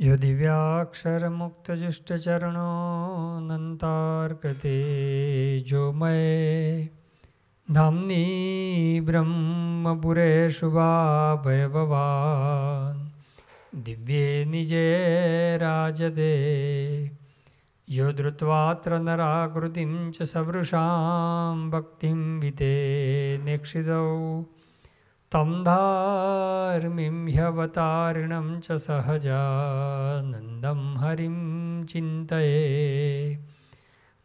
यो दिव्याक्षरमुक्तजुष्टचरणोऽनन्तार्कते जोमये धाम्नि ब्रह्मपुरेषु वा दिव्ये निजे राजते यो धृत्वात्र नराकृतिं च सवृषां भक्तिं विते निक्षितौ तं धार्मिं ह्यवतारिणं च सहजानन्दं हरिं चिन्तये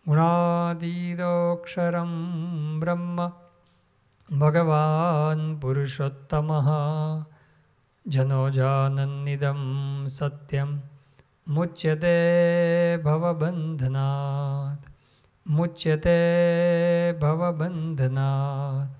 गुणातीतोऽक्षरं ब्रह्म भगवान् पुरुषोत्तमः जनोजानन्निदं सत्यं मुच्यते भवबन्धनात् मुच्यते भवबन्धनात्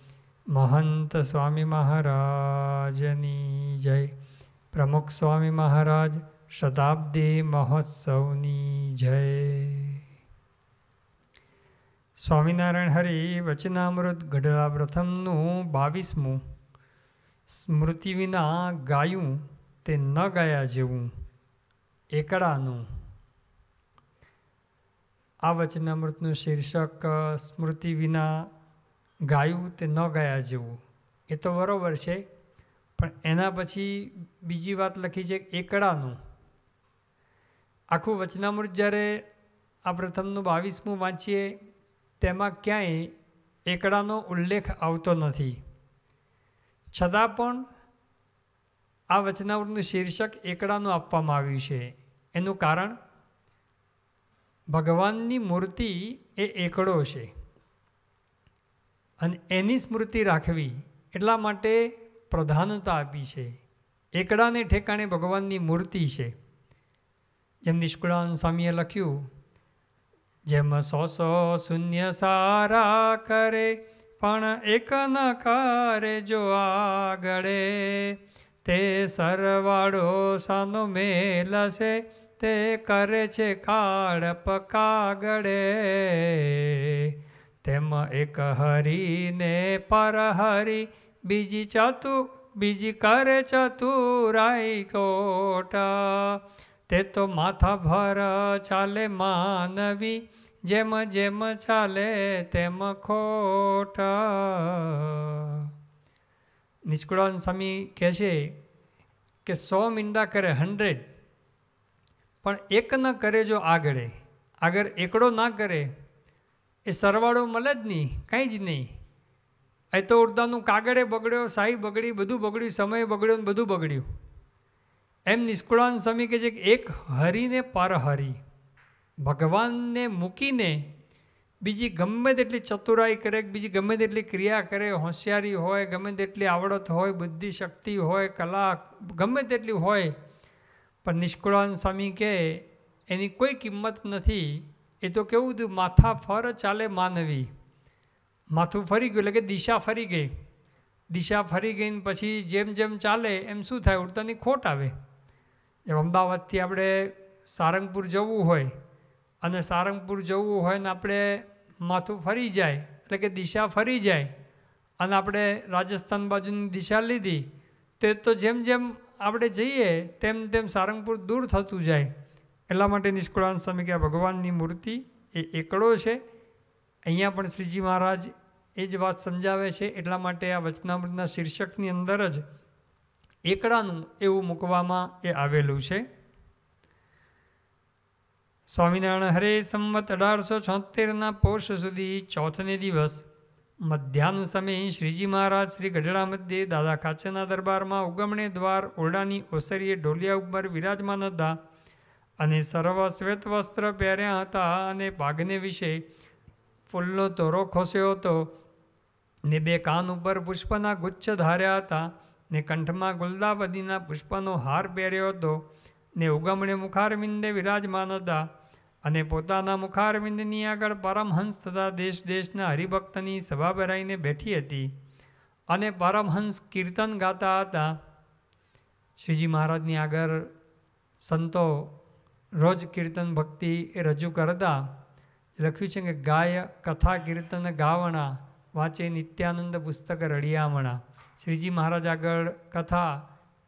મહંત સ્વામી મહારાજની જય પ્રમુખ સ્વામી મહારાજ શતાબ્દી મહોત્સવની જય સ્વામિનારાયણ હરિ વચનામૃત ગઢડા પ્રથમનું બાવીસમું સ્મૃતિ વિના ગાયું તે ન ગાયા જેવું એકડાનું આ વચનામૃતનું શીર્ષક સ્મૃતિ વિના ગાયું તે ન ગાયા જેવું એ તો બરાબર છે પણ એના પછી બીજી વાત લખી છે એકડાનું આખું વચનામૃત જ્યારે આ પ્રથમનું બાવીસમું વાંચીએ તેમાં ક્યાંય એકડાનો ઉલ્લેખ આવતો નથી છતાં પણ આ વચનામૃતનું શીર્ષક એકડાનું આપવામાં આવ્યું છે એનું કારણ ભગવાનની મૂર્તિ એ એકડો છે અને એની સ્મૃતિ રાખવી એટલા માટે પ્રધાનતા આપી છે એકડાને ઠેકાણે ભગવાનની મૂર્તિ છે જેમ નિષ્કુળાન સ્વામીએ લખ્યું જેમ સો સો શૂન્ય સારા કરે પણ એક ન કરે જો આગળે તે સરવાળો સાનો છે તે કરે છે કાળ પકાગળે તેમાં એક હરીને હરી બીજી ચતુ બીજી કરે ચતુરાઈ કોટા તે તો માથા ભર ચાલે માનવી જેમ જેમ ચાલે તેમ ખોટા નિષ્કુળાન સ્વામી કહે છે કે સો મીંડા કરે હંડ્રેડ પણ એક ન કરે જો આગળ આગળ એકડો ના કરે એ સરવાળો મળે જ નહીં કંઈ જ નહીં એ તો ઉડદાનું કાગળે બગડ્યો શાહી બગડી બધું બગડ્યું સમય બગડ્યો ને બધું બગડ્યું એમ નિષ્કુળાન સ્વામી કે છે કે એક હરીને પરહરી ભગવાનને મૂકીને બીજી ગમે તેટલી ચતુરાઈ કરે બીજી ગમે તેટલી ક્રિયા કરે હોશિયારી હોય ગમે તેટલી આવડત હોય બુદ્ધિ શક્તિ હોય કલા ગમે તેટલી હોય પણ નિષ્કુળાન સ્વામી કહે એની કોઈ કિંમત નથી એ તો કેવું હતું માથા ફર ચાલે માનવી માથું ફરી ગયું એટલે કે દિશા ફરી ગઈ દિશા ફરી ગઈ ને પછી જેમ જેમ ચાલે એમ શું થાય ઉડતાની ખોટ આવે જેમ અમદાવાદથી આપણે સારંગપુર જવું હોય અને સારંગપુર જવું હોય ને આપણે માથું ફરી જાય એટલે કે દિશા ફરી જાય અને આપણે રાજસ્થાન બાજુની દિશા લીધી તે તો જેમ જેમ આપણે જઈએ તેમ તેમ સારંગપુર દૂર થતું જાય એટલા માટે નિષ્કુળાન સ્વામી કે ભગવાનની મૂર્તિ એ એકડો છે અહીંયા પણ શ્રીજી મહારાજ એ જ વાત સમજાવે છે એટલા માટે આ વચનામૃતના શીર્ષકની અંદર જ એકડાનું એવું મૂકવામાં એ આવેલું છે સ્વામિનારાયણ હરે સંવત અઢારસો છોતેરના પોષ સુધી ચોથને દિવસ મધ્યાહન સમયે શ્રીજી મહારાજ શ્રી ગઢડા મધ્યે દાદા ખાચરના દરબારમાં ઉગમણે દ્વાર ઓરડાની ઓસરીએ ઢોલિયા ઉપર વિરાજમાન હતા અને સર્વ શ્વેત વસ્ત્ર પહેર્યા હતા અને ભાગને વિશે ફૂલનો તોરો ખોસ્યો હતો ને બે કાન ઉપર પુષ્પના ગુચ્છ ધાર્યા હતા ને કંઠમાં ગુલદાવદીના પુષ્પનો હાર પહેર્યો હતો ને ઉગમણે મુખારવિંદે વિરાજમાન હતા અને પોતાના મુખારવિંદની આગળ પરમહંસ તથા દેશ દેશના હરિભક્તની સભા ભરાઈને બેઠી હતી અને પરમહંસ કીર્તન ગાતા હતા શ્રીજી મહારાજની આગળ સંતો રોજ કીર્તન ભક્તિ એ રજૂ કરતા લખ્યું છે કે ગાય કથા કીર્તન ગાવણા વાંચે નિત્યાનંદ પુસ્તક રળિયામણા શ્રીજી મહારાજ આગળ કથા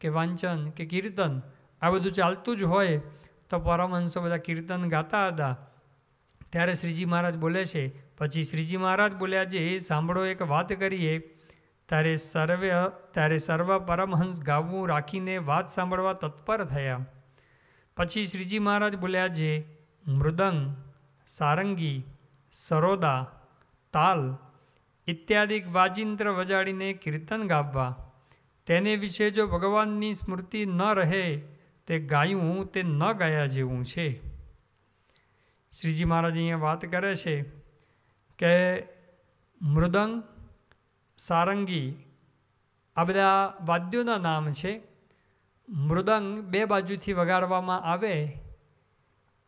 કે વાંચન કે કીર્તન આ બધું ચાલતું જ હોય તો પરમહંસો બધા કીર્તન ગાતા હતા ત્યારે શ્રીજી મહારાજ બોલે છે પછી શ્રીજી મહારાજ બોલ્યા છે એ સાંભળો એક વાત કરીએ ત્યારે સર્વે ત્યારે સર્વ પરમહંસ ગાવું રાખીને વાત સાંભળવા તત્પર થયા પછી શ્રીજી મહારાજ બોલ્યા જે મૃદંગ સારંગી સરોદા તાલ ઇત્યાદિક વાજિંત્ર વજાડીને કીર્તન ગાવા તેને વિશે જો ભગવાનની સ્મૃતિ ન રહે તે ગાયું તે ન ગાયા જેવું છે શ્રીજી મહારાજ અહીંયા વાત કરે છે કે મૃદંગ સારંગી આ બધા વાદ્યોના નામ છે મૃદંગ બે બાજુથી વગાડવામાં આવે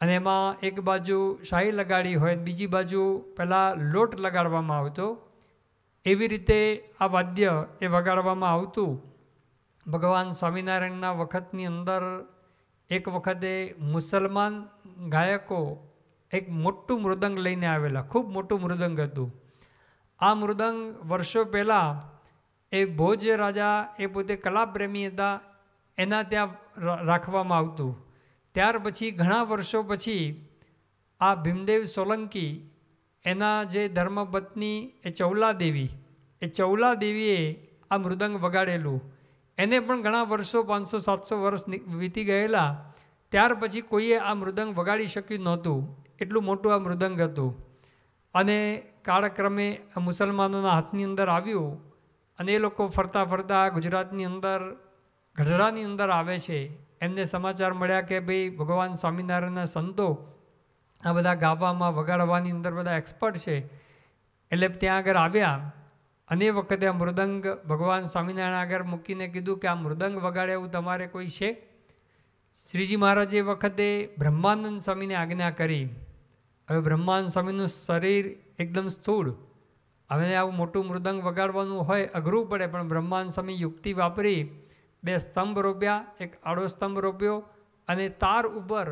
અને એમાં એક બાજુ શાહી લગાડી હોય બીજી બાજુ પહેલાં લોટ લગાડવામાં આવતો એવી રીતે આ વાદ્ય એ વગાડવામાં આવતું ભગવાન સ્વામિનારાયણના વખતની અંદર એક વખતે મુસલમાન ગાયકો એક મોટું મૃદંગ લઈને આવેલા ખૂબ મોટું મૃદંગ હતું આ મૃદંગ વર્ષો પહેલાં એ ભોજ રાજા એ પોતે કલાપ્રેમી હતા એના ત્યાં રાખવામાં આવતું ત્યાર પછી ઘણા વર્ષો પછી આ ભીમદેવ સોલંકી એના જે ધર્મપત્ની એ ચૌલા દેવી એ ચૌલા દેવીએ આ મૃદંગ વગાડેલું એને પણ ઘણા વર્ષો પાંચસો સાતસો વર્ષ વીતી ગયેલા ત્યાર પછી કોઈએ આ મૃદંગ વગાડી શક્યું નહોતું એટલું મોટું આ મૃદંગ હતું અને કાળક્રમે મુસલમાનોના હાથની અંદર આવ્યું અને એ લોકો ફરતા ફરતા ગુજરાતની અંદર ગઢડાની અંદર આવે છે એમને સમાચાર મળ્યા કે ભાઈ ભગવાન સ્વામિનારાયણના સંતો આ બધા ગાવામાં વગાડવાની અંદર બધા એક્સપર્ટ છે એટલે ત્યાં આગળ આવ્યા અને વખતે આ મૃદંગ ભગવાન સ્વામિનારાયણ આગળ મૂકીને કીધું કે આ મૃદંગ વગાડે એવું તમારે કોઈ છે શ્રીજી મહારાજે વખતે બ્રહ્માનંદ સ્વામીને આજ્ઞા કરી હવે બ્રહ્માનંદ સ્વામીનું શરીર એકદમ સ્થૂળ હવે આવું મોટું મૃદંગ વગાડવાનું હોય અઘરું પડે પણ બ્રહ્માનંદ સ્વામી યુક્તિ વાપરી બે સ્તંભ રોપ્યા એક આડો સ્તંભ રોપ્યો અને તાર ઉપર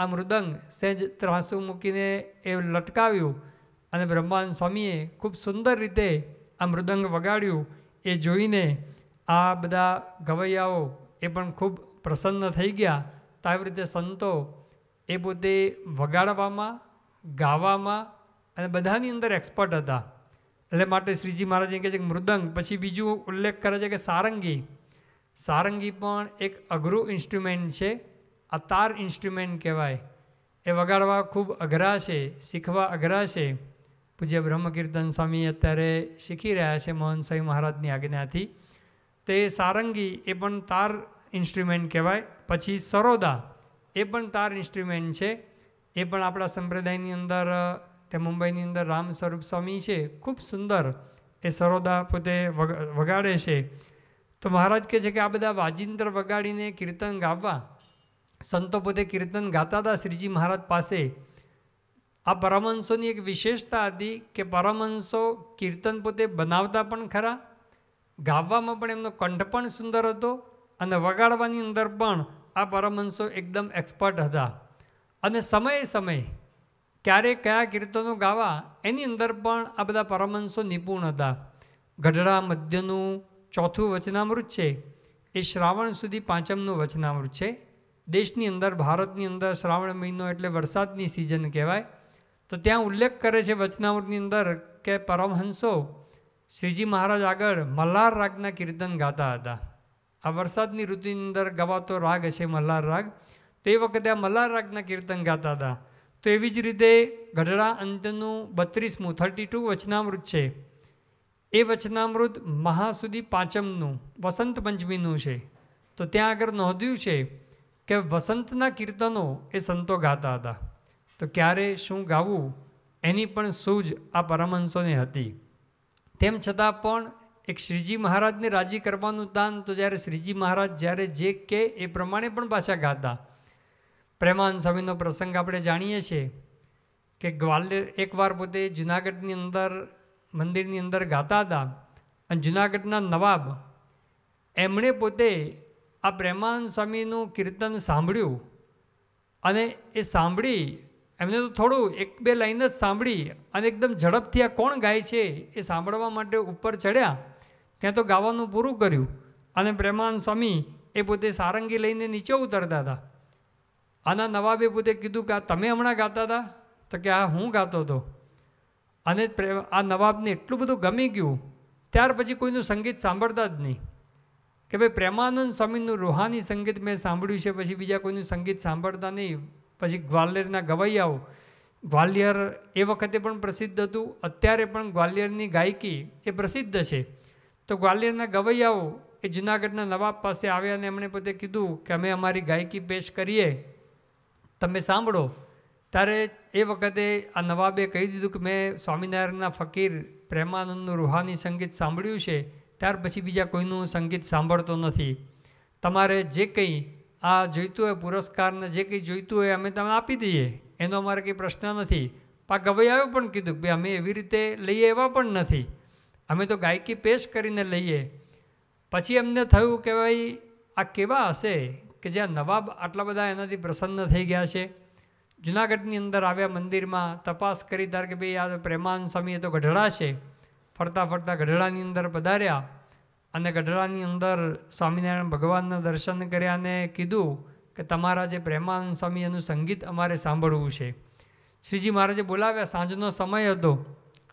આ મૃદંગ સહેજ ત્રાસુ મૂકીને એ લટકાવ્યું અને બ્રહ્માન સ્વામીએ ખૂબ સુંદર રીતે આ મૃદંગ વગાડ્યું એ જોઈને આ બધા ગવૈયાઓ એ પણ ખૂબ પ્રસન્ન થઈ ગયા તો આવી રીતે સંતો એ પોતે વગાડવામાં ગાવામાં અને બધાની અંદર એક્સપર્ટ હતા એટલે માટે શ્રીજી મહારાજ કહે છે કે મૃદંગ પછી બીજું ઉલ્લેખ કરે છે કે સારંગી સારંગી પણ એક અઘરું ઇન્સ્ટ્રુમેન્ટ છે આ તાર ઇન્સ્ટ્રુમેન્ટ કહેવાય એ વગાડવા ખૂબ અઘરા છે શીખવા અઘરા છે પૂજ્ય બ્રહ્મકીર્તન સ્વામી અત્યારે શીખી રહ્યા છે મોહન સાંઈ મહારાજની આજ્ઞાથી તે સારંગી એ પણ તાર ઇન્સ્ટ્રુમેન્ટ કહેવાય પછી સરોદા એ પણ તાર ઇન્સ્ટ્રુમેન્ટ છે એ પણ આપણા સંપ્રદાયની અંદર તે મુંબઈની અંદર રામ સ્વરૂપ સ્વામી છે ખૂબ સુંદર એ સરોદા પોતે વગાડે છે તો મહારાજ કહે છે કે આ બધા વાજિંત્ર વગાડીને કીર્તન ગાવા સંતો પોતે કીર્તન ગાતા હતા શ્રીજી મહારાજ પાસે આ પરમહંસોની એક વિશેષતા હતી કે પરમહંસો કીર્તન પોતે બનાવતા પણ ખરા ગાવામાં પણ એમનો કંઠ પણ સુંદર હતો અને વગાડવાની અંદર પણ આ પરમહંસો એકદમ એક્સપર્ટ હતા અને સમયે સમયે ક્યારે કયા કીર્તનો ગાવા એની અંદર પણ આ બધા પરમહંસો નિપુણ હતા ગઢડા મધ્યનું ચોથું વચનામૃત છે એ શ્રાવણ સુધી પાંચમનું વચનામૃત છે દેશની અંદર ભારતની અંદર શ્રાવણ મહિનો એટલે વરસાદની સિઝન કહેવાય તો ત્યાં ઉલ્લેખ કરે છે વચનામૃતની અંદર કે પરમહંસો શ્રીજી મહારાજ આગળ મલ્હાર રાગના કીર્તન ગાતા હતા આ વરસાદની ઋતુની અંદર ગવાતો રાગ છે મલ્હાર રાગ તો એ વખતે આ મલ્હાર રાગના કીર્તન ગાતા હતા તો એવી જ રીતે ગઢડા અંતનું બત્રીસમું થર્ટી ટુ વચનામૃત છે એ વચનામૃત મહાસુદી પાંચમનું વસંત પંચમીનું છે તો ત્યાં આગળ નોંધ્યું છે કે વસંતના કીર્તનો એ સંતો ગાતા હતા તો ક્યારે શું ગાવું એની પણ સૂઝ આ પરમહંસોની હતી તેમ છતાં પણ એક શ્રીજી મહારાજને રાજી કરવાનું દાન તો જ્યારે શ્રીજી મહારાજ જ્યારે જે કે એ પ્રમાણે પણ પાછા ગાતા પ્રેમાન સ્વામીનો પ્રસંગ આપણે જાણીએ છીએ કે ગ્વાલિયર એકવાર પોતે જુનાગઢની અંદર મંદિરની અંદર ગાતા હતા અને જુનાગઢના નવાબ એમણે પોતે આ પ્રેમાનંદ સ્વામીનું કીર્તન સાંભળ્યું અને એ સાંભળી એમને તો થોડું એક બે લાઈન જ સાંભળી અને એકદમ ઝડપથી આ કોણ ગાય છે એ સાંભળવા માટે ઉપર ચડ્યા ત્યાં તો ગાવાનું પૂરું કર્યું અને પ્રેમાનંદ સ્વામી એ પોતે સારંગી લઈને નીચે ઉતરતા હતા આના નવાબે પોતે કીધું કે આ તમે હમણાં ગાતા હતા તો કે આ હું ગાતો હતો અને આ નવાબને એટલું બધું ગમી ગયું ત્યાર પછી કોઈનું સંગીત સાંભળતા જ નહીં કે ભાઈ પ્રેમાનંદ સ્વામીનું રૂહાની સંગીત મેં સાંભળ્યું છે પછી બીજા કોઈનું સંગીત સાંભળતા નહીં પછી ગ્વાલિયરના ગવૈયાઓ ગ્વાલિયર એ વખતે પણ પ્રસિદ્ધ હતું અત્યારે પણ ગ્વાલિયરની ગાયકી એ પ્રસિદ્ધ છે તો ગ્વાલિયરના ગવૈયાઓ એ જુનાગઢના નવાબ પાસે આવ્યા અને એમણે પોતે કીધું કે અમે અમારી ગાયકી પેશ કરીએ તમે સાંભળો ત્યારે એ વખતે આ નવાબે કહી દીધું કે મેં સ્વામિનારાયણના ફકીર પ્રેમાનંદનું રૂહાની સંગીત સાંભળ્યું છે ત્યાર પછી બીજા કોઈનું સંગીત સાંભળતો નથી તમારે જે કંઈ આ જોઈતું હોય પુરસ્કારને જે કંઈ જોઈતું હોય અમે તમે આપી દઈએ એનો અમારે કંઈ પ્રશ્ન નથી પા ગવાઈ આવ્યો પણ કીધું કે અમે એવી રીતે લઈએ એવા પણ નથી અમે તો ગાયકી પેશ કરીને લઈએ પછી અમને થયું કે ભાઈ આ કેવા હશે કે જ્યાં નવાબ આટલા બધા એનાથી પ્રસન્ન થઈ ગયા છે જુનાગઢની અંદર આવ્યા મંદિરમાં તપાસ કરી ધાર કે ભાઈ આ પ્રેમાન સ્વામી એ તો ગઢડા છે ફરતા ફરતા ગઢડાની અંદર પધાર્યા અને ગઢડાની અંદર સ્વામિનારાયણ ભગવાનના દર્શન કર્યા અને કીધું કે તમારા જે પ્રેમાનંદ સ્વામી એનું સંગીત અમારે સાંભળવું છે શ્રીજી મહારાજે બોલાવ્યા સાંજનો સમય હતો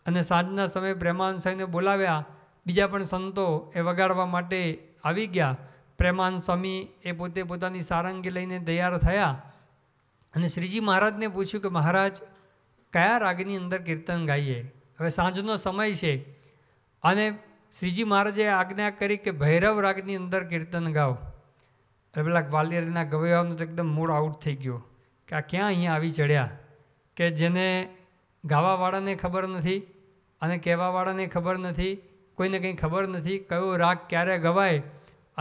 અને સાંજના સમયે પ્રેમાનંદ સ્વામીને બોલાવ્યા બીજા પણ સંતો એ વગાડવા માટે આવી ગયા પ્રેમાનંદ સ્વામી એ પોતે પોતાની સારંગી લઈને તૈયાર થયા અને શ્રીજી મહારાજને પૂછ્યું કે મહારાજ કયા રાગની અંદર કીર્તન ગાઈએ હવે સાંજનો સમય છે અને શ્રીજી મહારાજે આજ્ઞા કરી કે ભૈરવ રાગની અંદર કીર્તન ગાઓ એટલે પેલા ગ્વાલિયરના ગવૈયાઓનું તો એકદમ મૂળ આઉટ થઈ ગયો કે આ ક્યાં અહીંયા આવી ચડ્યા કે જેને ગાવાવાળાને ખબર નથી અને કહેવાવાળાને ખબર નથી કોઈને કંઈ ખબર નથી કયો રાગ ક્યારે ગવાય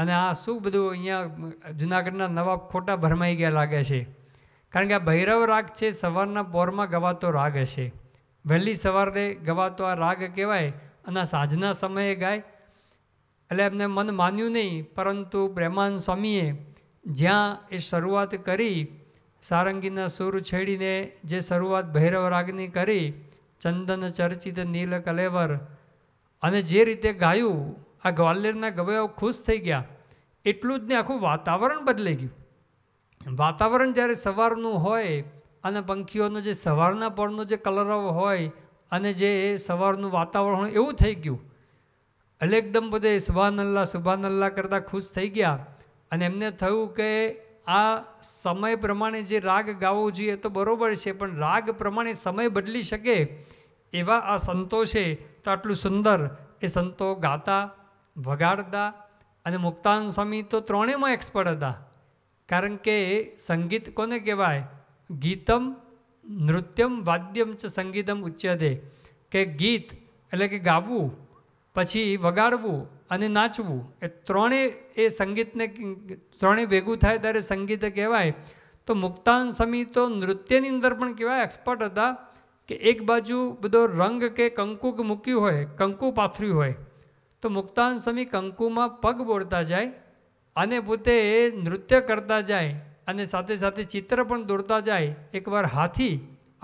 અને આ શું બધું અહીંયા જુનાગઢના નવાબ ખોટા ભરમાઈ ગયા લાગે છે કારણ કે આ ભૈરવ રાગ છે સવારના પોરમાં ગવાતો રાગ હશે વહેલી સવારે ગવાતો આ રાગ કહેવાય અને સાંજના સમયે ગાય એટલે એમને મન માન્યું નહીં પરંતુ પ્રેમાન સ્વામીએ જ્યાં એ શરૂઆત કરી સારંગીના સૂર છેડીને જે શરૂઆત ભૈરવ રાગની કરી ચંદન ચર્ચિત નીલ કલેવર અને જે રીતે ગાયું આ ગ્વાલિયરના ગવાયો ખુશ થઈ ગયા એટલું જ ને આખું વાતાવરણ બદલાઈ ગયું વાતાવરણ જ્યારે સવારનું હોય અને પંખીઓનો જે સવારના પળનો જે કલરવ હોય અને જે સવારનું વાતાવરણ એવું થઈ ગયું એટલે એકદમ બધે સુભાન અલ્લા સુભાન અલ્લા કરતાં ખુશ થઈ ગયા અને એમને થયું કે આ સમય પ્રમાણે જે રાગ ગાવો જોઈએ તો બરાબર છે પણ રાગ પ્રમાણે સમય બદલી શકે એવા આ સંતો છે તો આટલું સુંદર એ સંતો ગાતા વગાડતા અને મુક્તાન સ્વામી તો ત્રણેયમાં એક્સપર્ટ હતા કારણ કે સંગીત કોને કહેવાય ગીતમ નૃત્યમ વાદ્યમ ચ સંગીતમ ઉચ્યતે કે ગીત એટલે કે ગાવું પછી વગાડવું અને નાચવું એ ત્રણેય એ સંગીતને ત્રણેય ભેગું થાય ત્યારે સંગીત કહેવાય તો મુક્તાન સમી તો નૃત્યની અંદર પણ કહેવાય એક્સપર્ટ હતા કે એક બાજુ બધો રંગ કે કંકુક મૂક્યું હોય કંકુ પાથર્યું હોય તો મુક્તાન સમી કંકુમાં પગ બોળતા જાય અને પોતે એ નૃત્ય કરતા જાય અને સાથે સાથે ચિત્ર પણ દોરતા જાય એકવાર હાથી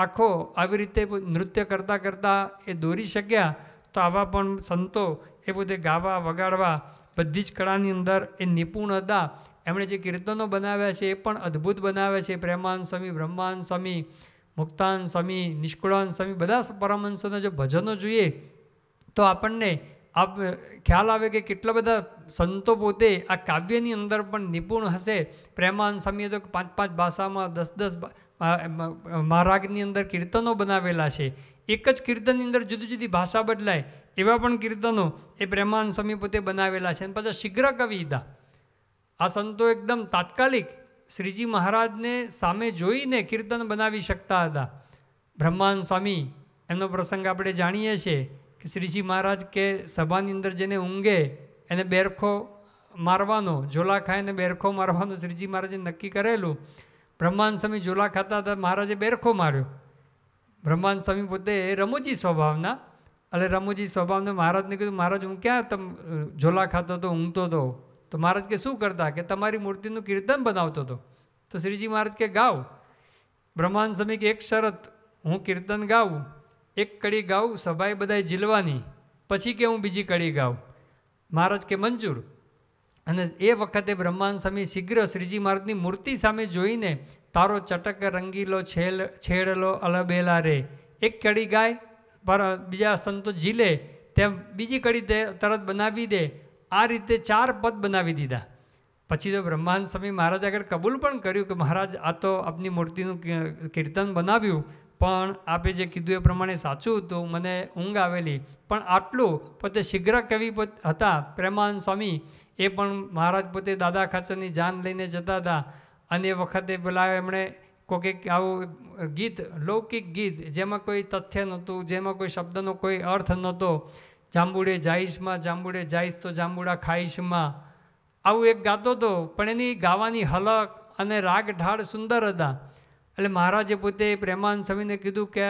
આખો આવી રીતે નૃત્ય કરતાં કરતાં એ દોરી શક્યા તો આવા પણ સંતો એ પોતે ગાવા વગાડવા બધી જ કળાની અંદર એ નિપુણ હતા એમણે જે કીર્તનો બનાવ્યા છે એ પણ અદ્ભુત બનાવ્યા છે પ્રેમાન સ્વામી બ્રહ્માન સ્વામી મુક્તાન સ્વામી નિષ્કુળાન સ્વામી બધા પરમહંસોના જો ભજનો જોઈએ તો આપણને આપ ખ્યાલ આવે કે કેટલા બધા સંતો પોતે આ કાવ્યની અંદર પણ નિપુણ હશે પ્રેમાન સ્વામીએ તો પાંચ પાંચ ભાષામાં દસ દસ મહારાગની અંદર કીર્તનો બનાવેલા છે એક જ કીર્તનની અંદર જુદી જુદી ભાષા બદલાય એવા પણ કીર્તનો એ પ્રેમાન સ્વામી પોતે બનાવેલા છે અને પાછા શીઘ્ર કવિતા આ સંતો એકદમ તાત્કાલિક શ્રીજી મહારાજને સામે જોઈને કીર્તન બનાવી શકતા હતા બ્રહ્માન સ્વામી એમનો પ્રસંગ આપણે જાણીએ છીએ કે શ્રીજી મહારાજ કે સભાની અંદર જેને ઊંઘે એને બેરખો મારવાનો ઝોલા ખાઈને બેરખો મારવાનો શ્રીજી મહારાજે નક્કી કરેલું બ્રહ્માંડ સ્વામી ઝોલા ખાતા હતા મહારાજે બેરખો માર્યો બ્રહ્માંડ સ્વામી પોતે એ રમૂજી સ્વભાવના એટલે રમૂજી સ્વભાવને મહારાજને કીધું મહારાજ હું ક્યાં તમ ઝોલા ખાતો હતો ઊંઘતો હતો તો મહારાજ કે શું કરતા કે તમારી મૂર્તિનું કીર્તન બનાવતો હતો તો શ્રીજી મહારાજ કે ગાવ બ્રહ્માંડ સ્વામી કે એક શરત હું કીર્તન ગાઉં એક કડી ગાઉં સભાએ બધાએ ઝીલવાની પછી કે હું બીજી કડી ગાઉં મહારાજ કે મંજૂર અને એ વખતે બ્રહ્માન સ્વામી શીઘ્ર શ્રીજી મહારાજની મૂર્તિ સામે જોઈને તારો ચટક રંગીલો છેલ છેડલો અલબેલા રે એક કડી ગાય પર બીજા સંતો ઝીલે તેમ બીજી કડી તે તરત બનાવી દે આ રીતે ચાર પદ બનાવી દીધા પછી તો બ્રહ્માન સ્વામી મહારાજ આગળ કબૂલ પણ કર્યું કે મહારાજ આ તો આપની મૂર્તિનું કીર્તન બનાવ્યું પણ આપે જે કીધું એ પ્રમાણે સાચું હતું મને ઊંઘ આવેલી પણ આટલું પોતે શીઘ્ર કવિ હતા પ્રેમાન સ્વામી એ પણ મહારાજ પોતે દાદા ખાચરની જાન લઈને જતા હતા અને એ વખતે પેલા એમણે કોઈ કંઈક આવું ગીત લૌકિક ગીત જેમાં કોઈ તથ્ય નહોતું જેમાં કોઈ શબ્દનો કોઈ અર્થ નહોતો જાંબુડે જાઈશમાં જાંબુડે જાઈશ તો જાંબુડા ખાઈશમાં આવું એક ગાતો હતો પણ એની ગાવાની હલક અને રાગ ઢાળ સુંદર હતા એટલે મહારાજે પોતે પ્રેમાન સ્વામીને કીધું કે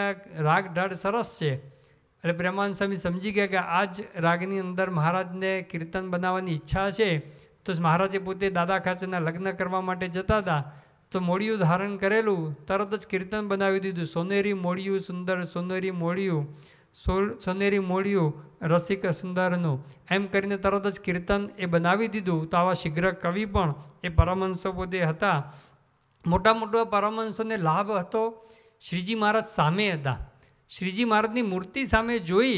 રાગ ઢાળ સરસ છે એટલે પ્રેમાન સ્વામી સમજી ગયા કે આ જ રાગની અંદર મહારાજને કીર્તન બનાવવાની ઈચ્છા છે તો મહારાજે પોતે દાદા ખાચરના લગ્ન કરવા માટે જતા હતા તો મોડિયું ધારણ કરેલું તરત જ કીર્તન બનાવી દીધું સોનેરી મોડિયું સુંદર સોનેરી મોડિયું સોનેરી મોડિયું રસિક સુંદરનું એમ કરીને તરત જ કીર્તન એ બનાવી દીધું તો આવા શીઘ્ર કવિ પણ એ પરમહંસો પોતે હતા મોટા મોટા પરમહંસોને લાભ હતો શ્રીજી મહારાજ સામે હતા શ્રીજી મહારાજની મૂર્તિ સામે જોઈ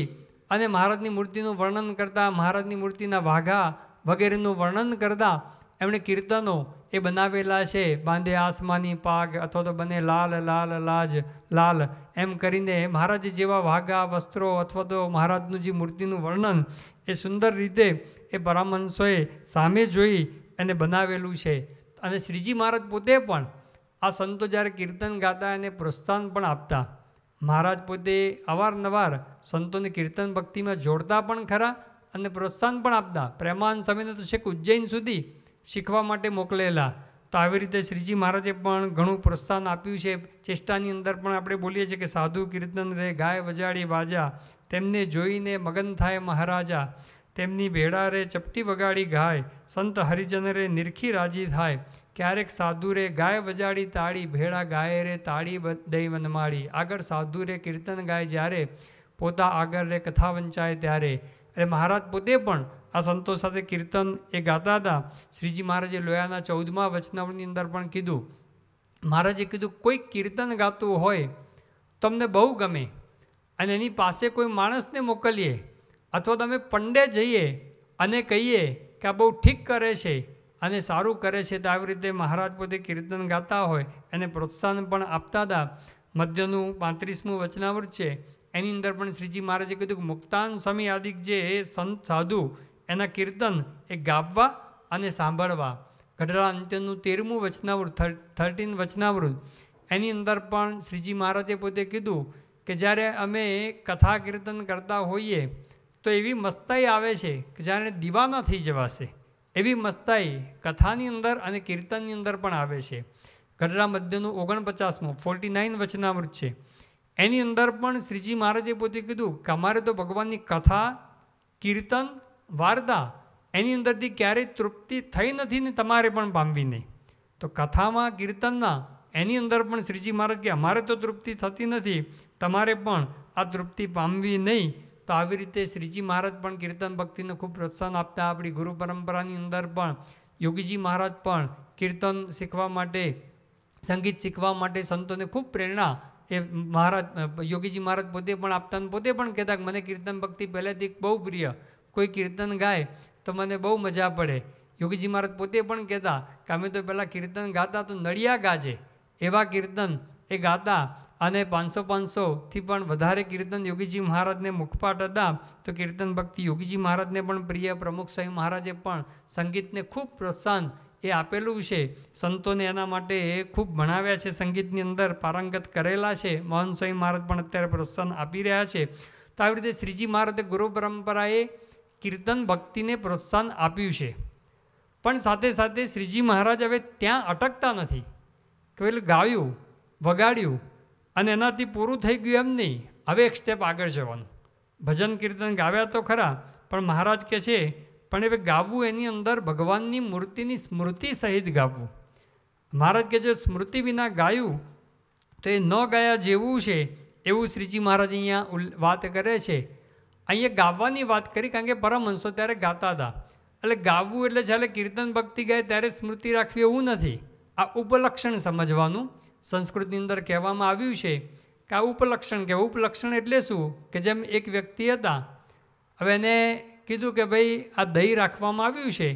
અને મહારાજની મૂર્તિનું વર્ણન કરતા મહારાજની મૂર્તિના વાઘા વગેરેનું વર્ણન કરતાં એમણે કીર્તનો એ બનાવેલા છે બાંધે આસમાની પાગ અથવા તો બને લાલ લાલ લાજ લાલ એમ કરીને મહારાજ જેવા વાઘા વસ્ત્રો અથવા તો મહારાજનું જે મૂર્તિનું વર્ણન એ સુંદર રીતે એ પરામંશોએ સામે જોઈ એને બનાવેલું છે અને શ્રીજી મહારાજ પોતે પણ આ સંતો જ્યારે કીર્તન ગાતા એને પ્રોત્સાહન પણ આપતા મહારાજ પોતે અવારનવાર સંતોને કીર્તન ભક્તિમાં જોડતા પણ ખરા અને પ્રોત્સાહન પણ આપતા પ્રેમાન સમયને તો છેક ઉજ્જૈન સુધી શીખવા માટે મોકલેલા તો આવી રીતે શ્રીજી મહારાજે પણ ઘણું પ્રોત્સાહન આપ્યું છે ચેષ્ટાની અંદર પણ આપણે બોલીએ છીએ કે સાધુ કીર્તન રે ગાય વજાડી બાજા તેમને જોઈને મગન થાય મહારાજા તેમની ભેળા રે ચપટી વગાડી ગાય સંત હરિજન રે નિરખી રાજી થાય ક્યારેક સાધુ રે ગાય વજાડી તાળી ભેળા ગાય રે તાળી દઈ વનમાળી આગળ સાધુ રે કીર્તન ગાય જ્યારે પોતા આગળ રે કથા વંચાય ત્યારે એટલે મહારાજ પોતે પણ આ સંતો સાથે કીર્તન એ ગાતા હતા શ્રીજી મહારાજે લોયાના ચૌદમાં વચનાવળની અંદર પણ કીધું મહારાજે કીધું કોઈ કીર્તન ગાતું હોય તમને બહુ ગમે અને એની પાસે કોઈ માણસને મોકલીએ અથવા તમે પંડે જઈએ અને કહીએ કે આ બહુ ઠીક કરે છે અને સારું કરે છે તો આવી રીતે મહારાજ પોતે કીર્તન ગાતા હોય એને પ્રોત્સાહન પણ આપતા હતા મધ્યનું પાંત્રીસમું વચનાવૃત છે એની અંદર પણ શ્રીજી મહારાજે કીધું કે મુક્તાન સ્વામી આદિક જે સંત સાધુ એના કીર્તન એ ગાવા અને સાંભળવા ગઢડા અંત્યનું તેરમું વચનાવૃત થર્ટીન વચનાવૃત એની અંદર પણ શ્રીજી મહારાજે પોતે કીધું કે જ્યારે અમે કથા કીર્તન કરતા હોઈએ તો એવી મસ્તાઈ આવે છે કે જાણે દીવાના થઈ જવાશે એવી મસ્તાઈ કથાની અંદર અને કીર્તનની અંદર પણ આવે છે ગઢડા મધ્યનું ઓગણપચાસમું ફોર્ટી નાઇન વચનામૃત છે એની અંદર પણ શ્રીજી મહારાજે પોતે કીધું કે અમારે તો ભગવાનની કથા કીર્તન વાર્તા એની અંદરથી ક્યારેય તૃપ્તિ થઈ નથી ને તમારે પણ પામવી નહીં તો કથામાં કીર્તનના એની અંદર પણ શ્રીજી મહારાજ કે અમારે તો તૃપ્તિ થતી નથી તમારે પણ આ તૃપ્તિ પામવી નહીં તો આવી રીતે શ્રીજી મહારાજ પણ કીર્તન ભક્તિને ખૂબ પ્રોત્સાહન આપતા આપણી ગુરુ પરંપરાની અંદર પણ યોગીજી મહારાજ પણ કીર્તન શીખવા માટે સંગીત શીખવા માટે સંતોને ખૂબ પ્રેરણા એ મહારાજ યોગીજી મહારાજ પોતે પણ આપતા પોતે પણ કહેતા મને કીર્તન ભક્તિ પહેલેથી બહુ પ્રિય કોઈ કીર્તન ગાય તો મને બહુ મજા પડે યોગીજી મહારાજ પોતે પણ કહેતા કે અમે તો પહેલાં કીર્તન ગાતા તો નડિયા ગાજે એવા કીર્તન એ ગાતા અને પાંચસો પાંચસોથી પણ વધારે કીર્તન યોગીજી મહારાજને મુખપાટ હતા તો કીર્તન ભક્તિ યોગીજી મહારાજને પણ પ્રિય પ્રમુખ સાહેબ મહારાજે પણ સંગીતને ખૂબ પ્રોત્સાહન એ આપેલું છે સંતોને એના માટે એ ખૂબ ભણાવ્યા છે સંગીતની અંદર પારંગત કરેલા છે મોહન સ્વામી મહારાજ પણ અત્યારે પ્રોત્સાહન આપી રહ્યા છે તો આવી રીતે શ્રીજી મહારાજે ગુરુ પરંપરાએ કીર્તન ભક્તિને પ્રોત્સાહન આપ્યું છે પણ સાથે સાથે શ્રીજી મહારાજ હવે ત્યાં અટકતા નથી કે પેલું ગાયું વગાડ્યું અને એનાથી પૂરું થઈ ગયું એમ નહીં હવે એક સ્ટેપ આગળ જવાનું ભજન કીર્તન ગાવ્યા તો ખરા પણ મહારાજ કહે છે પણ હવે ગાવું એની અંદર ભગવાનની મૂર્તિની સ્મૃતિ સહિત ગાવું મહારાજ કે જો સ્મૃતિ વિના ગાયું તો એ ન ગાયા જેવું છે એવું શ્રીજી મહારાજ અહીંયા વાત કરે છે અહીંયા ગાવાની વાત કરી કારણ કે પરમહંસો ત્યારે ગાતા હતા એટલે ગાવું એટલે જ્યારે કીર્તન ભક્તિ ગાય ત્યારે સ્મૃતિ રાખવી એવું નથી આ ઉપલક્ષણ સમજવાનું સંસ્કૃતની અંદર કહેવામાં આવ્યું છે કે આ ઉપલક્ષણ કે ઉપલક્ષણ એટલે શું કે જેમ એક વ્યક્તિ હતા હવે એને કીધું કે ભાઈ આ દહીં રાખવામાં આવ્યું છે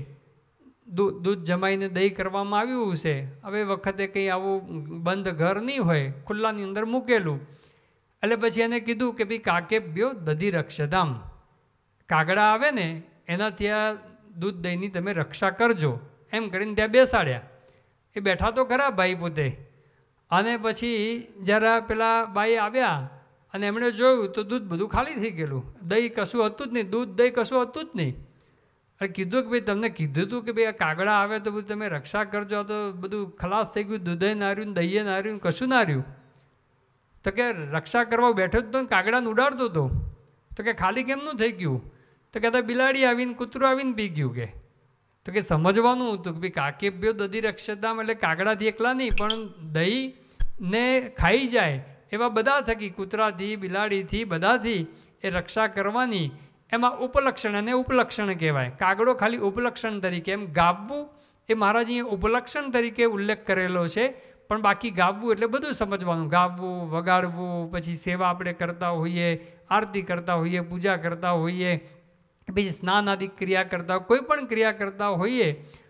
દૂધ જમાઈને દહીં કરવામાં આવ્યું છે હવે વખતે કંઈ આવું બંધ ઘર નહીં હોય ખુલ્લાની અંદર મૂકેલું એટલે પછી એને કીધું કે ભાઈ કાકે બ્યો દધી રક્ષધામ કાગડા આવે ને એનાથી આ દૂધ દહીંની તમે રક્ષા કરજો એમ કરીને ત્યાં બેસાડ્યા એ બેઠા તો ખરા ભાઈ પોતે અને પછી જ્યારે પેલા બાઈ આવ્યા અને એમણે જોયું તો દૂધ બધું ખાલી થઈ ગયેલું દહીં કશું હતું જ નહીં દૂધ દહીં કશું હતું જ નહીં અરે કીધું કે ભાઈ તમને કીધું હતું કે ભાઈ આ કાગડા આવે તો બધું તમે રક્ષા કરજો તો બધું ખલાસ થઈ ગયું દૂધે ના રહ્યું દહીએ ના કશું નાર્યું તો કે રક્ષા કરવા બેઠો તો ને કાગડાને ઉડાડતો હતો તો કે ખાલી કેમનું થઈ ગયું તો કહેતા બિલાડી આવીને કૂતરું આવીને પી ગયું કે તો કે સમજવાનું હતું કે ભાઈ કાકેભ્યો દધી રક્ષદામ એટલે કાગડાથી એકલા નહીં પણ દહીં ને ખાઈ જાય એવા બધા થકી કૂતરાથી બિલાડીથી બધાથી એ રક્ષા કરવાની એમાં ઉપલક્ષણ અને ઉપલક્ષણ કહેવાય કાગડો ખાલી ઉપલક્ષણ તરીકે એમ ગાવવું એ મહારાજીએ ઉપલક્ષણ તરીકે ઉલ્લેખ કરેલો છે પણ બાકી ગાવવું એટલે બધું સમજવાનું ગાવવું વગાડવું પછી સેવા આપણે કરતા હોઈએ આરતી કરતા હોઈએ પૂજા કરતા હોઈએ પછી સ્નાન આદિ ક્રિયા કરતા કોઈ પણ ક્રિયા કરતા હોઈએ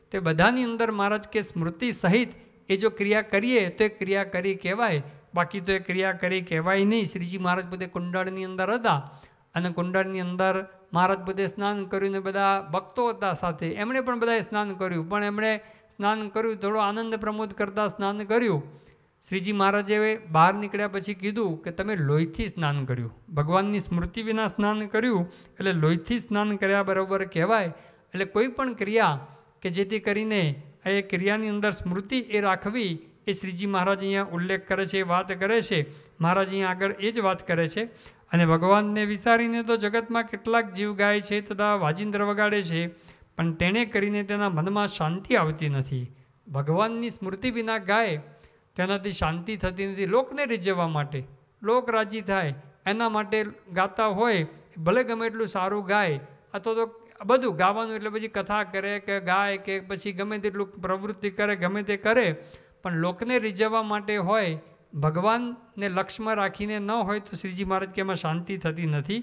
તો એ બધાની અંદર મહારાજ કે સ્મૃતિ સહિત એ જો ક્રિયા કરીએ તો એ ક્રિયા કરી કહેવાય બાકી તો એ ક્રિયા કરી કહેવાય નહીં શ્રીજી મહારાજ પોતે કુંડળની અંદર હતા અને કુંડળની અંદર મહારાજ પોતે સ્નાન કર્યું ને બધા ભક્તો હતા સાથે એમણે પણ બધાએ સ્નાન કર્યું પણ એમણે સ્નાન કર્યું થોડો આનંદ પ્રમોદ કરતાં સ્નાન કર્યું શ્રીજી મહારાજે બહાર નીકળ્યા પછી કીધું કે તમે લોહીથી સ્નાન કર્યું ભગવાનની સ્મૃતિ વિના સ્નાન કર્યું એટલે લોહીથી સ્નાન કર્યા બરાબર કહેવાય એટલે કોઈ પણ ક્રિયા કે જેથી કરીને એ ક્રિયાની અંદર સ્મૃતિ એ રાખવી એ શ્રીજી મહારાજ અહીંયા ઉલ્લેખ કરે છે એ વાત કરે છે મહારાજ અહીંયા આગળ એ જ વાત કરે છે અને ભગવાનને વિસારીને તો જગતમાં કેટલાક જીવ ગાય છે તથા વાજિંદ્ર વગાડે છે પણ તેણે કરીને તેના મનમાં શાંતિ આવતી નથી ભગવાનની સ્મૃતિ વિના ગાય તેનાથી શાંતિ થતી નથી લોકને રીઝવવા માટે લોક રાજી થાય એના માટે ગાતા હોય ભલે ગમે એટલું સારું ગાય અથવા તો બધું ગાવાનું એટલે પછી કથા કરે કે ગાય કે પછી ગમે તેટલું પ્રવૃત્તિ કરે ગમે તે કરે પણ લોકને રીઝવવા માટે હોય ભગવાનને લક્ષ્યમાં રાખીને ન હોય તો શ્રીજી મહારાજ કે એમાં શાંતિ થતી નથી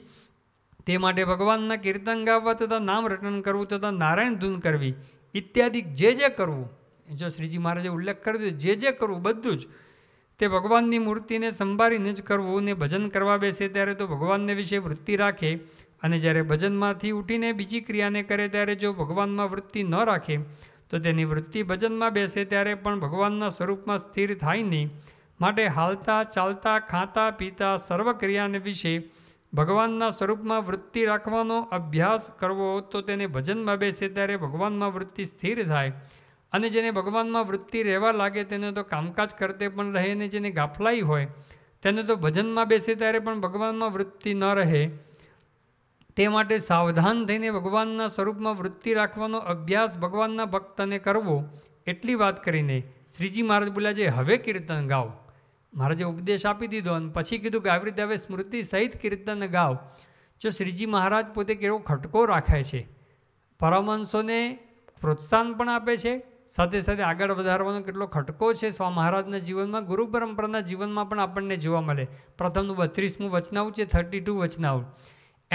તે માટે ભગવાનના કીર્તન ગાવા તથા નામ રટન કરવું તથા નારાયણ ધૂન કરવી ઇત્યાદિ જે જે કરવું જો શ્રીજી મહારાજે ઉલ્લેખ કર્યો જે જે કરવું બધું જ તે ભગવાનની મૂર્તિને સંભાળીને જ કરવું ને ભજન કરવા બેસે ત્યારે તો ભગવાનને વિશે વૃત્તિ રાખે અને જ્યારે ભજનમાંથી ઉઠીને બીજી ક્રિયાને કરે ત્યારે જો ભગવાનમાં વૃત્તિ ન રાખે તો તેની વૃત્તિ ભજનમાં બેસે ત્યારે પણ ભગવાનના સ્વરૂપમાં સ્થિર થાય નહીં માટે હાલતા ચાલતા ખાતા પીતા સર્વ ક્રિયાને વિશે ભગવાનના સ્વરૂપમાં વૃત્તિ રાખવાનો અભ્યાસ કરવો તો તેને ભજનમાં બેસે ત્યારે ભગવાનમાં વૃત્તિ સ્થિર થાય અને જેને ભગવાનમાં વૃત્તિ રહેવા લાગે તેને તો કામકાજ કરતે પણ રહે ને જેને ગાફલાઈ હોય તેને તો ભજનમાં બેસે ત્યારે પણ ભગવાનમાં વૃત્તિ ન રહે તે માટે સાવધાન થઈને ભગવાનના સ્વરૂપમાં વૃત્તિ રાખવાનો અભ્યાસ ભગવાનના ભક્તને કરવો એટલી વાત કરીને શ્રીજી મહારાજ બોલ્યા જે હવે કીર્તન ગાઓ મહારાજે ઉપદેશ આપી દીધો અને પછી કીધું કે આવી રીતે હવે સ્મૃતિ સહિત કીર્તન ગાવ જો શ્રીજી મહારાજ પોતે કેવો ખટકો રાખે છે પરમહંસોને પ્રોત્સાહન પણ આપે છે સાથે સાથે આગળ વધારવાનો કેટલો ખટકો છે સ્વા મહારાજના જીવનમાં ગુરુ પરંપરાના જીવનમાં પણ આપણને જોવા મળે પ્રથમનું બત્રીસમું વચનાવું છે થર્ટી ટુ વચનાવું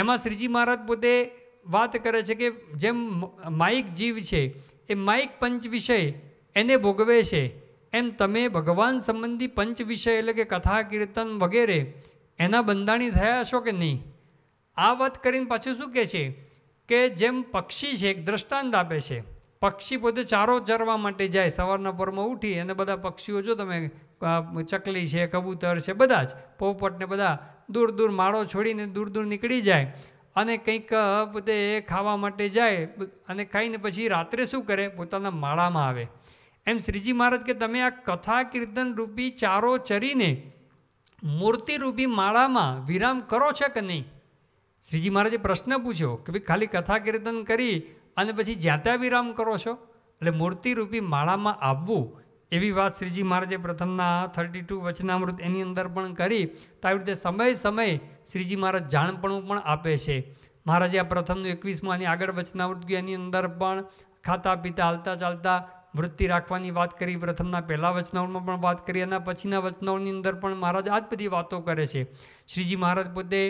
એમાં શ્રીજી મહારાજ પોતે વાત કરે છે કે જેમ માઇક જીવ છે એ માઇક પંચ વિષય એને ભોગવે છે એમ તમે ભગવાન સંબંધી પંચ વિષય એટલે કે કથા કીર્તન વગેરે એના બંધાણી થયા છો કે નહીં આ વાત કરીને પાછું શું કહે છે કે જેમ પક્ષી છે એક દ્રષ્ટાંત આપે છે પક્ષી પોતે ચારો ચરવા માટે જાય સવારના પરમાં ઉઠી અને બધા પક્ષીઓ જો તમે ચકલી છે કબૂતર છે બધા જ પોપટને બધા દૂર દૂર માળો છોડીને દૂર દૂર નીકળી જાય અને કંઈક પોતે ખાવા માટે જાય અને ખાઈને પછી રાત્રે શું કરે પોતાના માળામાં આવે એમ શ્રીજી મહારાજ કે તમે આ કથા કીર્તન રૂપી ચારો ચરીને મૂર્તિ રૂપી માળામાં વિરામ કરો છો કે નહીં શ્રીજી મહારાજે પ્રશ્ન પૂછ્યો કે ભાઈ ખાલી કથા કીર્તન કરી અને પછી જ્યાં ત્યાં વિરામ કરો છો એટલે મૂર્તિરૂપી માળામાં આવવું એવી વાત શ્રીજી મહારાજે પ્રથમના થર્ટી ટુ વચનામૃત એની અંદર પણ કરી તો આવી રીતે સમય સમય શ્રીજી મહારાજ જાણપણું પણ આપે છે મહારાજે આ પ્રથમનું એકવીસમાં અને આગળ વચનામૃત એની અંદર પણ ખાતા પીતા હાલતા ચાલતા વૃત્તિ રાખવાની વાત કરી પ્રથમના પહેલાં વચનાવળમાં પણ વાત કરી અને પછીના વચનાવળની અંદર પણ મહારાજ આ જ બધી વાતો કરે છે શ્રીજી મહારાજ પોતે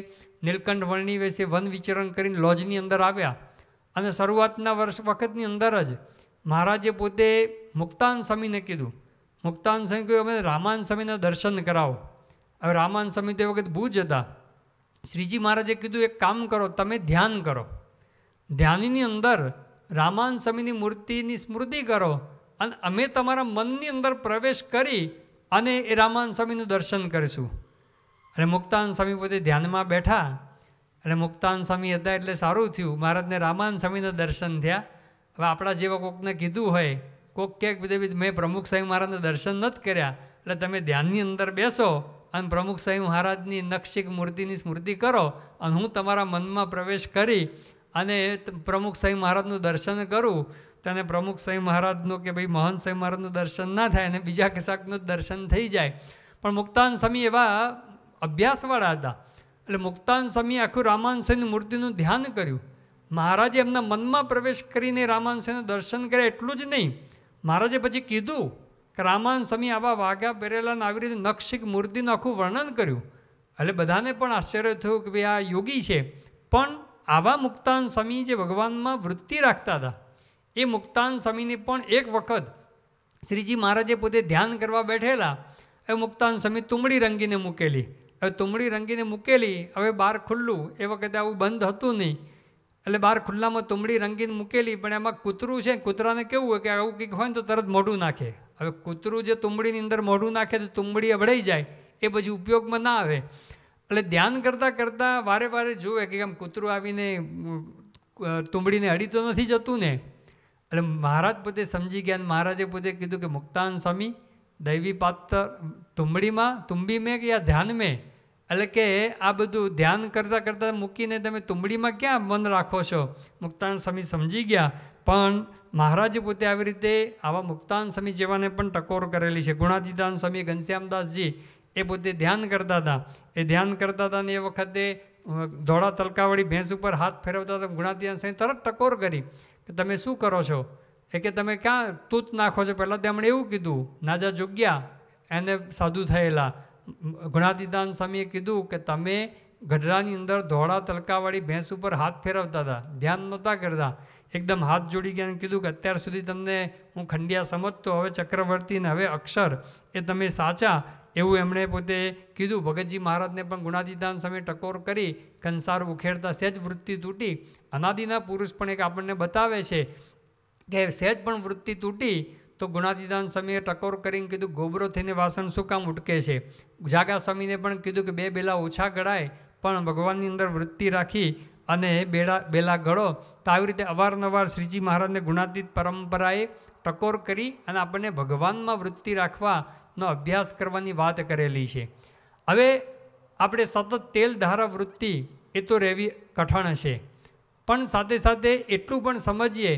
નીલકંઠ વર્ણિવેશે વન વિચરણ કરીને લોજની અંદર આવ્યા અને શરૂઆતના વર્ષ વખતની અંદર જ મહારાજે પોતે મુક્તાન સ્વામીને કીધું મુક્તાન સ્વામી કહ્યું અમે રામાયણ સ્વામીના દર્શન કરાવો હવે રામાન સ્વામી તે વખત ભૂજ હતા શ્રીજી મહારાજે કીધું એક કામ કરો તમે ધ્યાન કરો ધ્યાનની અંદર રામાન સ્વામીની મૂર્તિની સ્મૃતિ કરો અને અમે તમારા મનની અંદર પ્રવેશ કરી અને એ રામાન સ્વામીનું દર્શન કરીશું અને મુક્તાન સ્વામી પોતે ધ્યાનમાં બેઠા અને મુક્તાન સ્વામી હતા એટલે સારું થયું મહારાજને રામાન સ્વામીના દર્શન થયા હવે આપણા જેવા કોકને કીધું હોય કોક ક્યાંક બીજે મેં પ્રમુખ સ્વામી મહારાજને દર્શન નથી કર્યા એટલે તમે ધ્યાનની અંદર બેસો અને પ્રમુખ સ્વામી મહારાજની નક્ષિક મૂર્તિની સ્મૃતિ કરો અને હું તમારા મનમાં પ્રવેશ કરી અને પ્રમુખ સ્વામી મહારાજનું દર્શન કરું તેને પ્રમુખ સ્વામી મહારાજનું કે ભાઈ મહંત સ્વામી મહારાજનું દર્શન ના થાય અને બીજા કશાકનું દર્શન થઈ જાય પણ મુક્તાન સ્વામી એવા અભ્યાસવાળા હતા એટલે મુક્તાન સ્વામી આખું રામાન મૂર્તિનું ધ્યાન કર્યું મહારાજે એમના મનમાં પ્રવેશ કરીને રામાન દર્શન કર્યા એટલું જ નહીં મહારાજે પછી કીધું કે રામાન સ્વામી આવા વાઘા પહેરેલાને આવી રીતે નક્ષિક મૂર્તિનું આખું વર્ણન કર્યું એટલે બધાને પણ આશ્ચર્ય થયું કે ભાઈ આ યોગી છે પણ આવા મુક્તાન સ્વામી જે ભગવાનમાં વૃત્તિ રાખતા હતા એ મુક્તાન સ્વામીને પણ એક વખત શ્રીજી મહારાજે પોતે ધ્યાન કરવા બેઠેલા એ મુક્તાન સ્વામી તુંબડી રંગીને મૂકેલી હવે તુમડી રંગીને મૂકેલી હવે બહાર ખુલ્લું એ વખતે આવું બંધ હતું નહીં એટલે બહાર ખુલ્લામાં તુમડી રંગીને મૂકેલી પણ એમાં કૂતરું છે કૂતરાને કેવું હોય કે આવું કંઈક હોય ને તો તરત મોઢું નાખે હવે કૂતરું જે તુંબડીની અંદર મોઢું નાખે તો તુંબડી અબડાઈ જાય એ પછી ઉપયોગમાં ના આવે એટલે ધ્યાન કરતાં કરતાં વારે વારે જુએ કે આમ કૂતરું આવીને તુંબડીને અડી તો નથી જતું ને એટલે મહારાજ પોતે સમજી ગયા મહારાજે પોતે કીધું કે મુક્તાન સ્વામી દૈવી પાત્ર તુંબડીમાં તુંબી મેં કે યા ધ્યાન મેં એટલે કે આ બધું ધ્યાન કરતાં કરતાં મૂકીને તમે તુંબડીમાં ક્યાં મન રાખો છો મુક્તાન સ્વામી સમજી ગયા પણ મહારાજે પોતે આવી રીતે આવા મુક્તાન સ્વામી જેવાને પણ ટકોર કરેલી છે ગુણાતીતાન સ્વામી ઘનશ્યામદાસજી એ પોતે ધ્યાન કરતા હતા એ ધ્યાન કરતા હતા ને એ વખતે ધોળા તલકાવાળી ભેંસ ઉપર હાથ ફેરવતા હતા ગુણાતીતાન સ્વામી તરત ટકોર કરી કે તમે શું કરો છો એ કે તમે ક્યાં તૂત નાખો છો પહેલાં તેમણે એવું કીધું નાજા જોગ્યા એને સાધુ થયેલા ગુણાતીદાન સ્વામીએ કીધું કે તમે ગઢડાની અંદર ધોળા તલકાવાળી ભેંસ ઉપર હાથ ફેરવતા હતા ધ્યાન નહોતા કરતા એકદમ હાથ જોડી ગયા કીધું કે અત્યાર સુધી તમને હું ખંડિયા સમજતો હવે ચક્રવર્તીને હવે અક્ષર એ તમે સાચા એવું એમણે પોતે કીધું ભગતજી મહારાજને પણ ગુણાતીદાન સમયે ટકોર કરી કંસાર ઉખેડતા સહેજ વૃત્તિ તૂટી અનાદિના પુરુષ પણ એક આપણને બતાવે છે કે સહેજ પણ વૃત્તિ તૂટી તો ગુણાતીદાન સમયે ટકોર કરીને કીધું ગોબરો થઈને વાસણ શું કામ ઉટકે છે જાગા સમીને પણ કીધું કે બે બેલા ઓછા ગળાય પણ ભગવાનની અંદર વૃત્તિ રાખી અને બેડા બેલા ગળો તો આવી રીતે અવારનવાર શ્રીજી મહારાજને ગુણાતીત પરંપરાએ ટકોર કરી અને આપણને ભગવાનમાં વૃત્તિ રાખવાનો અભ્યાસ કરવાની વાત કરેલી છે હવે આપણે સતત તેલ ધારા વૃત્તિ એ તો રહેવી કઠણ છે પણ સાથે સાથે એટલું પણ સમજીએ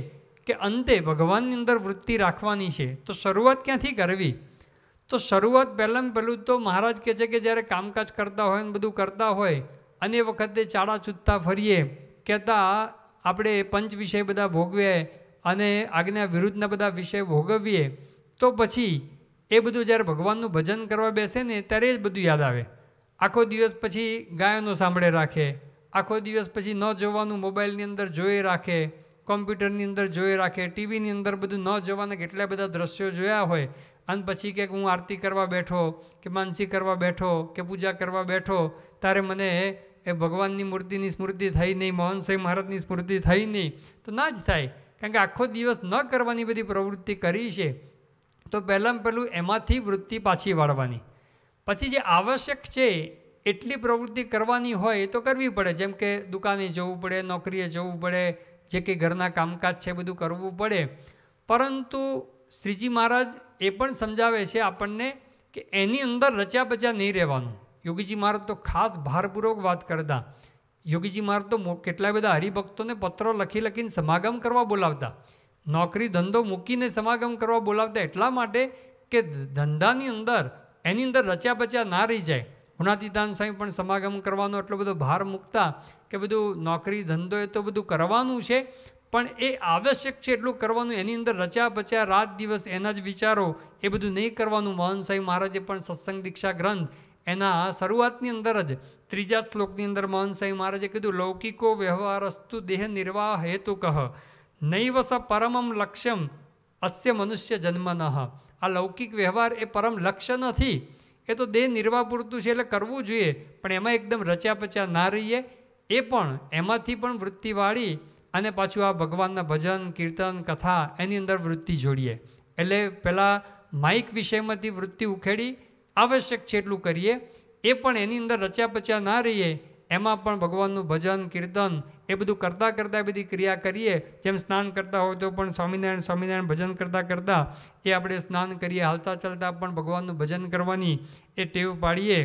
કે અંતે ભગવાનની અંદર વૃત્તિ રાખવાની છે તો શરૂઆત ક્યાંથી કરવી તો શરૂઆત પહેલાં પહેલું તો મહારાજ કહે છે કે જ્યારે કામકાજ કરતા હોય ને બધું કરતા હોય અને એ વખતે ચાળા ચૂતતા ફરીએ કહેતા આપણે પંચ વિષય બધા ભોગવીએ અને આજ્ઞા વિરુદ્ધના બધા વિષય ભોગવીએ તો પછી એ બધું જ્યારે ભગવાનનું ભજન કરવા બેસે ને ત્યારે જ બધું યાદ આવે આખો દિવસ પછી ગાયનો સાંભળે રાખે આખો દિવસ પછી ન જોવાનું મોબાઈલની અંદર જોઈ રાખે કોમ્પ્યુટરની અંદર જોઈ રાખે ટીવીની અંદર બધું ન જવાના કેટલા બધા દ્રશ્યો જોયા હોય અને પછી કે હું આરતી કરવા બેઠો કે માનસી કરવા બેઠો કે પૂજા કરવા બેઠો ત્યારે મને એ ભગવાનની મૂર્તિની સ્મૃતિ થઈ નહીં મોહનસિંહ મહારાજની સ્મૃતિ થઈ નહીં તો ના જ થાય કારણ કે આખો દિવસ ન કરવાની બધી પ્રવૃત્તિ કરી છે તો પહેલાં પહેલું એમાંથી વૃત્તિ પાછી વાળવાની પછી જે આવશ્યક છે એટલી પ્રવૃત્તિ કરવાની હોય તો કરવી પડે જેમ કે દુકાને જવું પડે નોકરીએ જવું પડે જે કંઈ ઘરના કામકાજ છે બધું કરવું પડે પરંતુ શ્રીજી મહારાજ એ પણ સમજાવે છે આપણને કે એની અંદર રચ્યા પચ્યા નહીં રહેવાનું યોગીજી મહારાજ તો ખાસ ભારપૂર્વક વાત કરતા યોગીજી મહારાજ તો કેટલાય બધા હરિભક્તોને પત્રો લખી લખીને સમાગમ કરવા બોલાવતા નોકરી ધંધો મૂકીને સમાગમ કરવા બોલાવતા એટલા માટે કે ધંધાની અંદર એની અંદર રચ્યા પચ્યા ના રહી જાય ગુણાતીતાન સ્વામી પણ સમાગમ કરવાનો એટલો બધો ભાર મૂકતા કે બધું નોકરી ધંધો એ તો બધું કરવાનું છે પણ એ આવશ્યક છે એટલું કરવાનું એની અંદર રચ્યા પચ્યા રાત દિવસ એના જ વિચારો એ બધું નહીં કરવાનું મહંત સાહેબ મહારાજે પણ સત્સંગ દીક્ષા ગ્રંથ એના શરૂઆતની અંદર જ ત્રીજા શ્લોકની અંદર મહંત સાહેબ મહારાજે કીધું લૌકિકો વ્યવહારસ્તુ દેહ નિર્વાહ હેતુ કહ નૈવ સ પરમમ લક્ષ્યમ અસ્ય મનુષ્ય જન્મનઃ આ લૌકિક વ્યવહાર એ પરમ લક્ષ્ય નથી એ તો દેહ નિર્વાહ પૂરતું છે એટલે કરવું જોઈએ પણ એમાં એકદમ રચ્યા પચ્યા ના રહીએ એ પણ એમાંથી પણ વૃત્તિ વાળી અને પાછું આ ભગવાનના ભજન કીર્તન કથા એની અંદર વૃત્તિ જોડીએ એટલે પહેલાં માઇક વિષયમાંથી વૃત્તિ ઉખેડી આવશ્યક છે એટલું કરીએ એ પણ એની અંદર રચ્યા પચ્યા ના રહીએ એમાં પણ ભગવાનનું ભજન કીર્તન એ બધું કરતાં કરતાં બધી ક્રિયા કરીએ જેમ સ્નાન કરતા હોય તો પણ સ્વામિનારાયણ સ્વામિનારાયણ ભજન કરતાં કરતાં એ આપણે સ્નાન કરીએ હાલતા ચાલતા પણ ભગવાનનું ભજન કરવાની એ ટેવ પાડીએ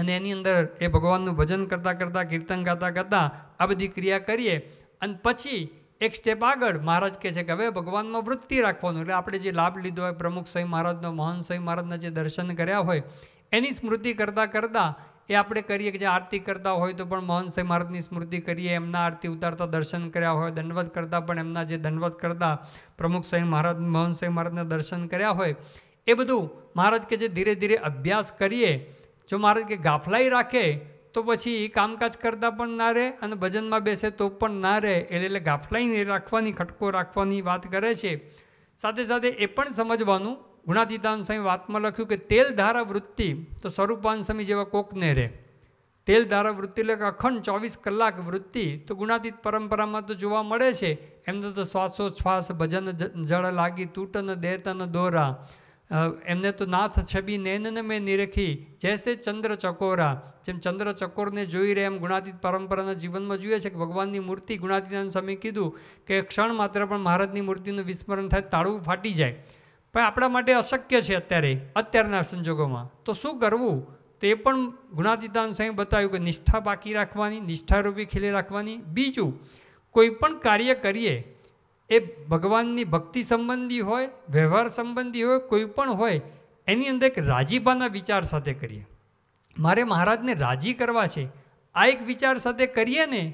અને એની અંદર એ ભગવાનનું ભજન કરતાં કરતાં કીર્તન ગાતા ગાતાં આ બધી ક્રિયા કરીએ અને પછી એક સ્ટેપ આગળ મહારાજ કહે છે કે હવે ભગવાનમાં વૃત્તિ રાખવાનું એટલે આપણે જે લાભ લીધો હોય પ્રમુખ સ્વામી મહારાજનો મહાન સ્વામી મહારાજના જે દર્શન કર્યા હોય એની સ્મૃતિ કરતાં કરતાં એ આપણે કરીએ કે જે આરતી કરતા હોય તો પણ મોહન સાંઈ મહારાજની સ્મૃતિ કરીએ એમના આરતી ઉતારતા દર્શન કર્યા હોય દંડવત કરતાં પણ એમના જે દંડવત કરતા પ્રમુખ સાંઈ મહારાજ મોહન સાંઈ મહારાજના દર્શન કર્યા હોય એ બધું મહારાજ કે જે ધીરે ધીરે અભ્યાસ કરીએ જો મહારાજ કે ગાફલાઈ રાખે તો પછી કામકાજ કરતાં પણ ના રહે અને ભજનમાં બેસે તો પણ ના રહે એટલે ગાફલાઈ રાખવાની ખટકો રાખવાની વાત કરે છે સાથે સાથે એ પણ સમજવાનું ગુણાતીતાન સ્વામી વાતમાં લખ્યું કે તેલ ધારા વૃત્તિ તો સ્વરૂપાન સ્વામી જેવા કોકને રે તેલ ધારા વૃત્તિ એટલે અખંડ ચોવીસ કલાક વૃત્તિ તો ગુણાતીત પરંપરામાં તો જોવા મળે છે એમને તો શ્વાસોચ્છ્વાસ ભજન જળ લાગી તૂટન દેતન દોરા એમને તો નાથ છબી નૈનને મેં નિરખી જૈસે ચંદ્ર ચકોરા જેમ ચંદ્ર ચકોરને જોઈ રહે એમ ગુણાતીત પરંપરાના જીવનમાં જોઈએ છે કે ભગવાનની મૂર્તિ ગુણાતીતાન સ્વામી કીધું કે ક્ષણ માત્ર પણ મહારાજની મૂર્તિનું વિસ્મરણ થાય તાળું ફાટી જાય પણ આપણા માટે અશક્ય છે અત્યારે અત્યારના સંજોગોમાં તો શું કરવું તો એ પણ ગુણાતીતાન સાહેબ બતાવ્યું કે નિષ્ઠા બાકી રાખવાની નિષ્ઠારૂપી ખીલે રાખવાની બીજું કોઈ પણ કાર્ય કરીએ એ ભગવાનની ભક્તિ સંબંધી હોય વ્યવહાર સંબંધી હોય કોઈ પણ હોય એની અંદર એક રાજીપાના વિચાર સાથે કરીએ મારે મહારાજને રાજી કરવા છે આ એક વિચાર સાથે કરીએ ને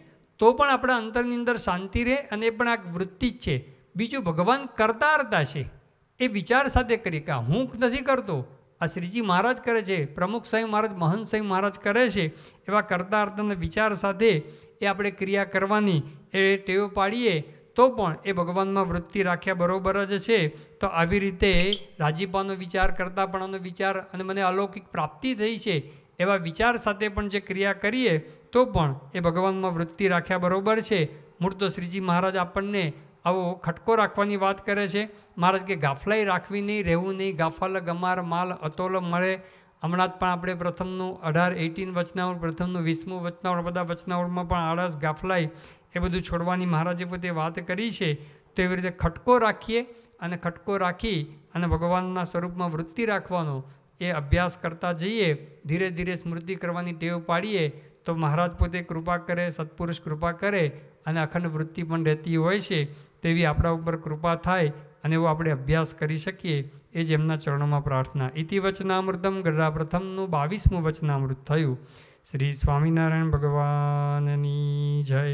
તો પણ આપણા અંતરની અંદર શાંતિ રહે અને એ પણ આ વૃત્તિ જ છે બીજું ભગવાન કરતા અર્તા છે એ વિચાર સાથે કરી કે હું નથી કરતો આ શ્રીજી મહારાજ કરે છે પ્રમુખ સ્વાઈ મહારાજ મહંત સાંઈ મહારાજ કરે છે એવા કરતા અર્થના વિચાર સાથે એ આપણે ક્રિયા કરવાની એ ટેવ પાડીએ તો પણ એ ભગવાનમાં વૃત્તિ રાખ્યા બરોબર જ છે તો આવી રીતે રાજીપાનો વિચાર કરતાપણાનો વિચાર અને મને અલૌકિક પ્રાપ્તિ થઈ છે એવા વિચાર સાથે પણ જે ક્રિયા કરીએ તો પણ એ ભગવાનમાં વૃત્તિ રાખ્યા બરોબર છે મૂળ તો શ્રીજી મહારાજ આપણને આવો ખટકો રાખવાની વાત કરે છે મહારાજ કે ગાફલાઈ રાખવી નહીં રહેવું નહીં ગાફલ ગમાર માલ અતોલ મળે હમણાં જ પણ આપણે પ્રથમનું અઢાર એઇટીન વચનાવળ પ્રથમનું વીસમું વચનાવળ બધા વચનાવળમાં પણ આળસ ગાફલાઈ એ બધું છોડવાની મહારાજે પોતે વાત કરી છે તો એવી રીતે ખટકો રાખીએ અને ખટકો રાખી અને ભગવાનના સ્વરૂપમાં વૃત્તિ રાખવાનો એ અભ્યાસ કરતા જઈએ ધીરે ધીરે સ્મૃતિ કરવાની ટેવ પાડીએ તો મહારાજ પોતે કૃપા કરે સત્પુરુષ કૃપા કરે અને અખંડ વૃત્તિ પણ રહેતી હોય છે તેવી આપણા ઉપર કૃપા થાય અને એવો આપણે અભ્યાસ કરી શકીએ એ જ એમના ચરણોમાં પ્રાર્થના ઇતિ વચનામૃતમ ગરડા પ્રથમનું બાવીસમું વચનામૃત થયું શ્રી સ્વામિનારાયણ ભગવાનની જય